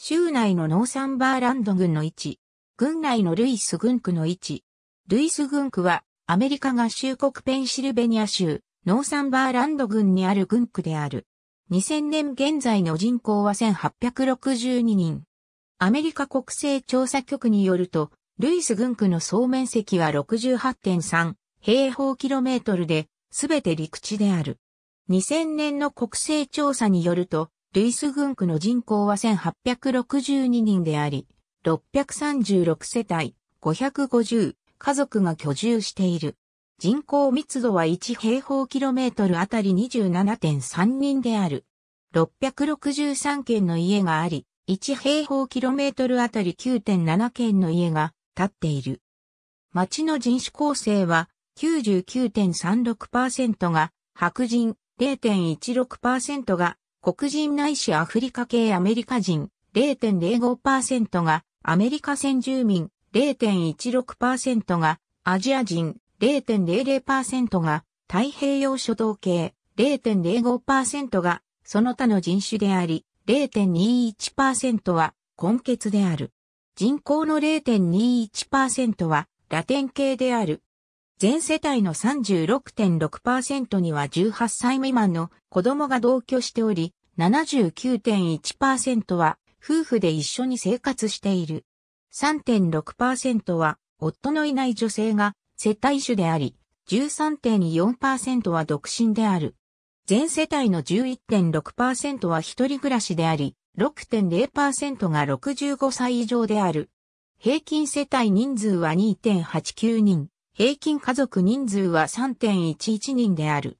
州内のノーサンバーランド郡の位置、郡内のルイス郡区の位置。ルイス郡区は、アメリカ合衆国ペンシルベニア州、ノーサンバーランド郡にある郡区である。2000年現在の人口は1862人。アメリカ国勢調査局によると、ルイス郡区の総面積は68.3平方キロメートルで、すべて陸地である。2000年の国勢調査によると、ルイス郡区の人口は1862人であり、636世帯、550家族が居住している。人口密度は1平方キロメートルあたり27.3人である。663軒の家があり、1平方キロメートルあたり9.7軒の家が建っている。町の人種構成は99.36%が白人、0.16%が黒人ないしアフリカ系アメリカ人0.05%がアメリカ先住民0.16%がアジア人0.00%が太平洋諸島系0.05%がその他の人種であり0.21%は根血である。人口の0.21%はラテン系である。全世帯の36.6%には18歳未満の子供が同居しており、79.1%は夫婦で一緒に生活している。3.6%は夫のいない女性が接待主であり、13.4%は独身である。全世帯の11.6%は一人暮らしであり、6.0%が65歳以上である。平均世帯人数は2.89人。平均家族人数は3.11人である。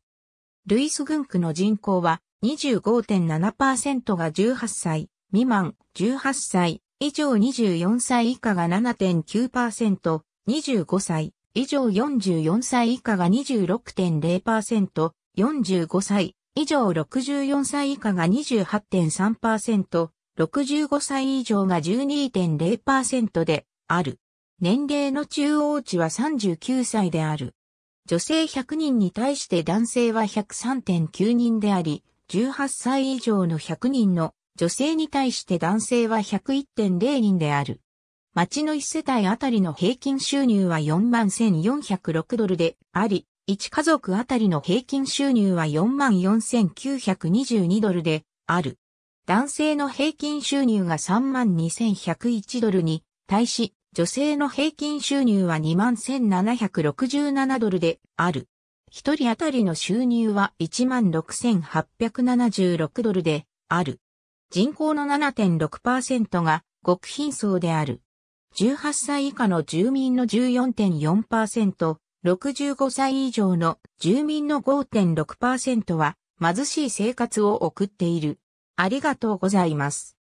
ルイス郡区の人口は25.7%が18歳未満、18歳以上24歳以下が7.9%、25歳以上44歳以下が26.0%、45歳以上64歳以下が28.3%、65歳以上が12.0%である。年齢の中央値は39歳である。女性100人に対して男性は103.9人であり、18歳以上の100人の女性に対して男性は101.0人である。町の1世帯あたりの平均収入は41,406ドルであり、1家族あたりの平均収入は44,922ドルである。男性の平均収入が32,101ドルに対し、女性の平均収入は21,767ドルである。一人当たりの収入は16,876ドルである。人口の7.6%が極貧層である。18歳以下の住民の14.4%、65歳以上の住民の5.6%は貧しい生活を送っている。ありがとうございます。